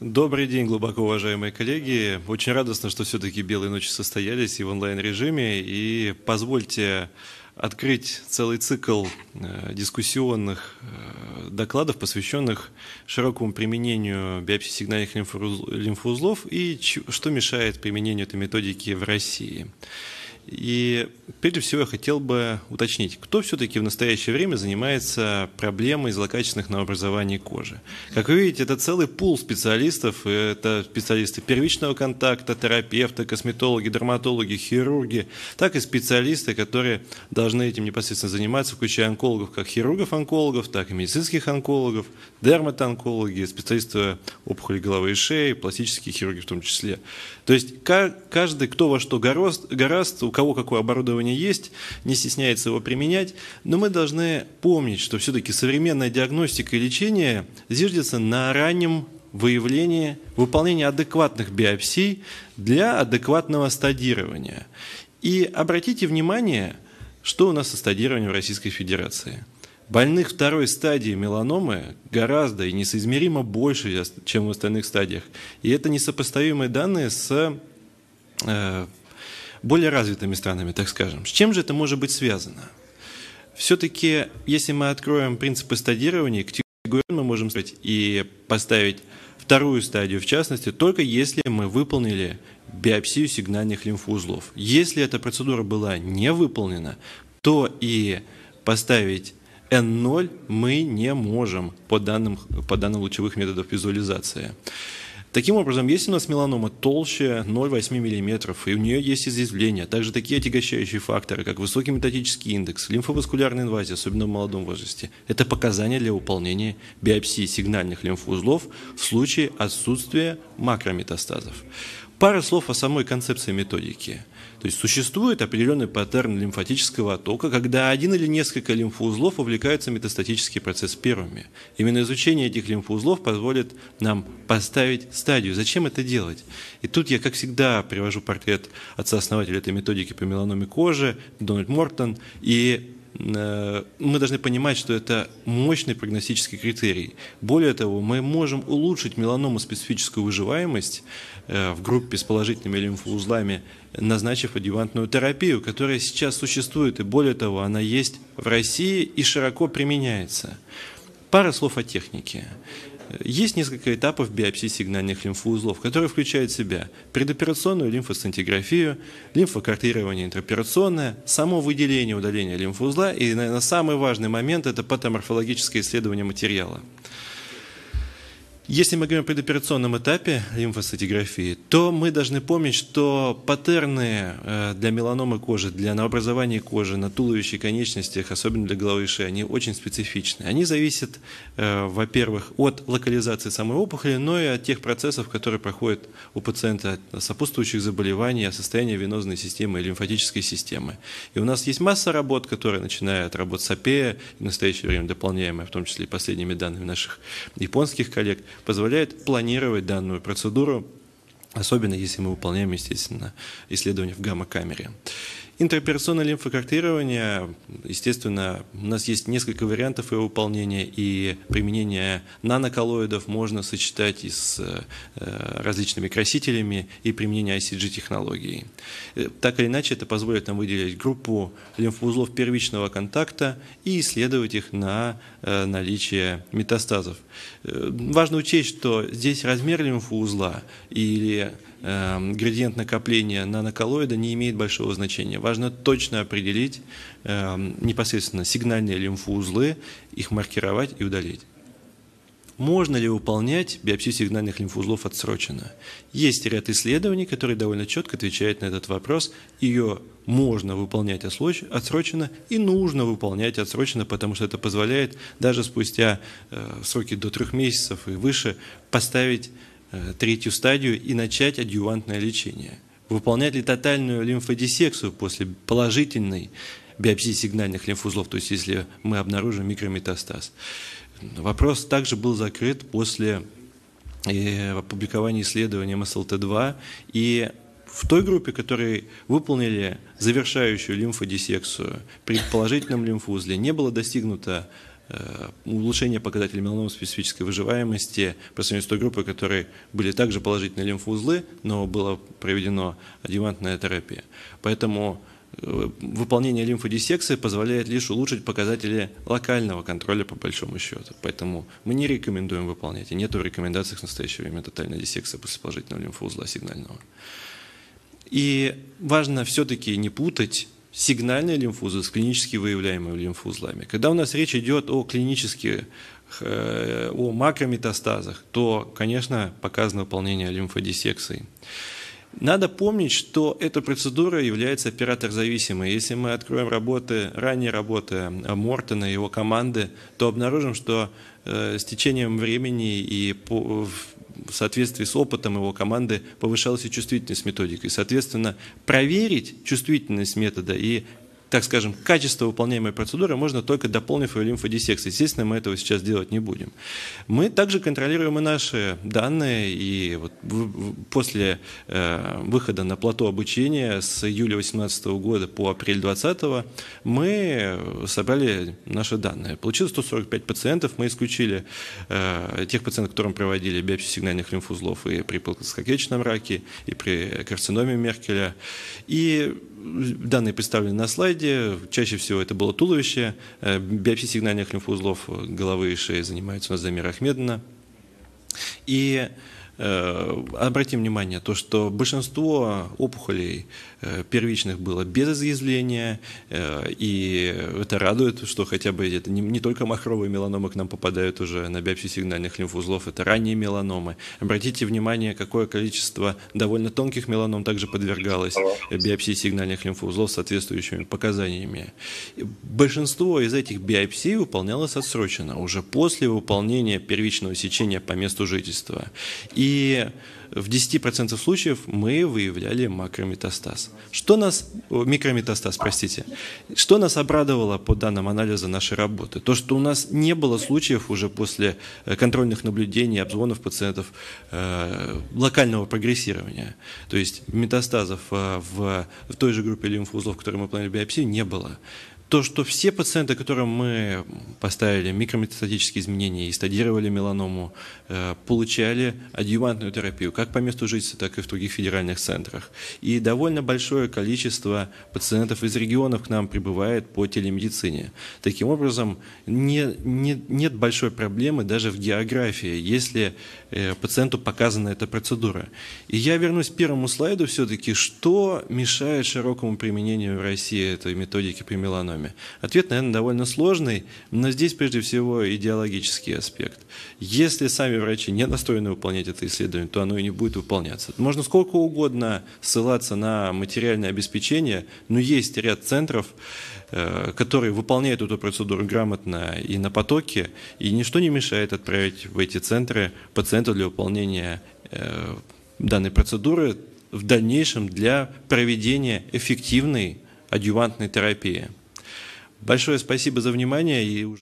Добрый день, глубоко уважаемые коллеги. Очень радостно, что все-таки «Белые ночи» состоялись и в онлайн-режиме. И позвольте открыть целый цикл э, дискуссионных э, докладов, посвященных широкому применению биопсии сигнальных лимфоузлов и что мешает применению этой методики в России. И прежде всего я хотел бы уточнить, кто все-таки в настоящее время занимается проблемой злокачественных новообразований кожи. Как вы видите, это целый пул специалистов. Это специалисты первичного контакта, терапевты, косметологи, дерматологи, хирурги, так и специалисты, которые должны этим непосредственно заниматься, включая онкологов, как хирургов-онкологов, так и медицинских онкологов, дерматонкологи, специалисты опухоли головы и шеи, пластические хирурги в том числе. То есть каждый, кто во что гораст, гораст у кого какое оборудование есть, не стесняется его применять. Но мы должны помнить, что все-таки современная диагностика и лечение зиждется на раннем выявлении, выполнении адекватных биопсий для адекватного стадирования. И обратите внимание, что у нас со стадированием в Российской Федерации. Больных второй стадии меланомы гораздо и несоизмеримо больше, чем в остальных стадиях. И это несопоставимые данные с э, более развитыми странами, так скажем. С чем же это может быть связано? Все-таки, если мы откроем принципы стадирования, категорию мы можем сказать и поставить вторую стадию, в частности, только если мы выполнили биопсию сигнальных лимфоузлов. Если эта процедура была не выполнена, то и поставить N0 мы не можем по данным, по данным лучевых методов визуализации. Таким образом, если у нас меланома толще 0,8 мм, и у нее есть изъязвления, также такие отягощающие факторы, как высокий метатический индекс, лимфоваскулярная инвазия, особенно в молодом возрасте, это показания для выполнения биопсии сигнальных лимфоузлов в случае отсутствия макрометастазов. Пара слов о самой концепции методики – то есть существует определенный паттерн лимфатического оттока, когда один или несколько лимфоузлов увлекаются в метастатический процесс первыми. Именно изучение этих лимфоузлов позволит нам поставить стадию. Зачем это делать? И тут я, как всегда, привожу портрет отца-основателя этой методики по меланоме кожи, Дональд Мортон, и э, мы должны понимать, что это мощный прогностический критерий. Более того, мы можем улучшить меланому специфическую выживаемость Э, в группе с положительными лимфоузлами, назначив адъювантную терапию, которая сейчас существует, и более того, она есть в России и широко применяется. Пара слов о технике. Есть несколько этапов биопсии сигнальных лимфоузлов, которые включают в себя предоперационную лимфосцинтиграфию, лимфокартирование интероперационное, само выделение удаления лимфоузла и, наверное, самый важный момент – это патоморфологическое исследование материала. Если мы говорим о предоперационном этапе лимфоцитографии, то мы должны помнить, что паттерны э, для меланомы кожи, для новообразования кожи на туловище и конечностях, особенно для головы и шеи, они очень специфичны. Они зависят, э, во-первых, от локализации самой опухоли, но и от тех процессов, которые проходят у пациента, сопутствующих заболеваний, о состоянии венозной системы и лимфатической системы. И у нас есть масса работ, которые, начинают от работ САПЕ, в настоящее время дополняемая, в том числе и последними данными наших японских коллег – позволяет планировать данную процедуру, особенно если мы выполняем, естественно, исследования в гамма-камере. Интероперационное лимфокартирование, естественно, у нас есть несколько вариантов его выполнения, и применение наноколлоидов можно сочетать и с э, различными красителями, и применение icg технологии. Э, так или иначе, это позволит нам выделить группу лимфоузлов первичного контакта и исследовать их на э, наличие метастазов. Важно учесть, что здесь размер лимфоузла или градиент накопления наноколлоида не имеет большого значения важно точно определить эм, непосредственно сигнальные лимфоузлы, их маркировать и удалить. Можно ли выполнять биопсию сигнальных лимфоузлов отсроченно? Есть ряд исследований, которые довольно четко отвечают на этот вопрос. Ее можно выполнять отсроченно и нужно выполнять отсроченно, потому что это позволяет даже спустя э, сроки до трех месяцев и выше поставить э, третью стадию и начать адъювантное лечение – выполнять ли тотальную лимфодиссекцию после положительной биопсии сигнальных лимфузлов, то есть если мы обнаружим микрометастаз. Вопрос также был закрыт после э, опубликования исследования МСЛТ-2 эм и в той группе, которые выполнили завершающую лимфодиссекцию при положительном лимфузле, не было достигнуто Э, улучшение показателей меланомы специфической выживаемости по сравнению с той группой, которые были также положительные лимфоузлы, но была проведена адъювантная терапия. Поэтому э, выполнение лимфодиссекции позволяет лишь улучшить показатели локального контроля по большому счету. Поэтому мы не рекомендуем выполнять, и нет в рекомендациях в настоящее время тотальной диссекции после положительного лимфоузла сигнального. И важно все-таки не путать сигнальные лимфузы с клинически выявляемыми лимфузлами. Когда у нас речь идет о клинических, э, о макрометастазах, то, конечно, показано выполнение лимфодиссекции. Надо помнить, что эта процедура является оператор-зависимой. Если мы откроем работы, ранние работы Мортона и его команды, то обнаружим, что э, с течением времени и в соответствии с опытом его команды повышалась и чувствительность методики. И, соответственно, проверить чувствительность метода и так скажем, качество выполняемой процедуры можно только дополнив ее лимфодиссекцией. Естественно, мы этого сейчас делать не будем. Мы также контролируем и наши данные, и вот после э, выхода на плато обучения с июля 2018 года по апрель 2020 мы э, собрали наши данные. Получилось 145 пациентов, мы исключили э, тех пациентов, которым проводили биопсию сигнальных лимфузлов и при плоскоклеточном раке, и при карциноме Меркеля. И Данные представлены на слайде. Чаще всего это было туловище. Э, Биопсия сигнальных лимфоузлов э, головы и шеи занимается у нас Замира Ахмедовна. И Э, Обратим внимание, то, что большинство опухолей э, первичных было без изъязвления, э, и это радует, что хотя бы это не, не только махровые меланомы к нам попадают уже на биопсии сигнальных лимфузлов, это ранние меланомы. Обратите внимание, какое количество довольно тонких меланом также подвергалось биопсии сигнальных лимфоузлов с соответствующими показаниями. Большинство из этих биопсий выполнялось отсрочено уже после выполнения первичного сечения по месту жительства. И и в 10% случаев мы выявляли макрометастаз. Что нас, микрометастаз, простите, что нас обрадовало по данным анализа нашей работы? То, что у нас не было случаев уже после э, контрольных наблюдений, обзвонов пациентов э, локального прогрессирования. То есть метастазов э, в, в той же группе лимфоузлов, которые мы планировали биопсию, не было то, что все пациенты, которым мы поставили микрометастатические изменения и стадировали меланому, э, получали адъювантную терапию как по месту жительства, так и в других федеральных центрах. И довольно большое количество пациентов из регионов к нам прибывает по телемедицине. Таким образом, не, не, нет большой проблемы даже в географии, если э, пациенту показана эта процедура. И я вернусь к первому слайду все-таки, что мешает широкому применению в России этой методики при меланоме нами? Ответ, наверное, довольно сложный, но здесь прежде всего идеологический аспект. Если сами врачи не настроены выполнять это исследование, то оно и не будет выполняться. Можно сколько угодно ссылаться на материальное обеспечение, но есть ряд центров, э, которые выполняют эту процедуру грамотно и на потоке, и ничто не мешает отправить в эти центры пациентов для выполнения э, данной процедуры в дальнейшем для проведения эффективной адювантной терапии. Большое спасибо за внимание и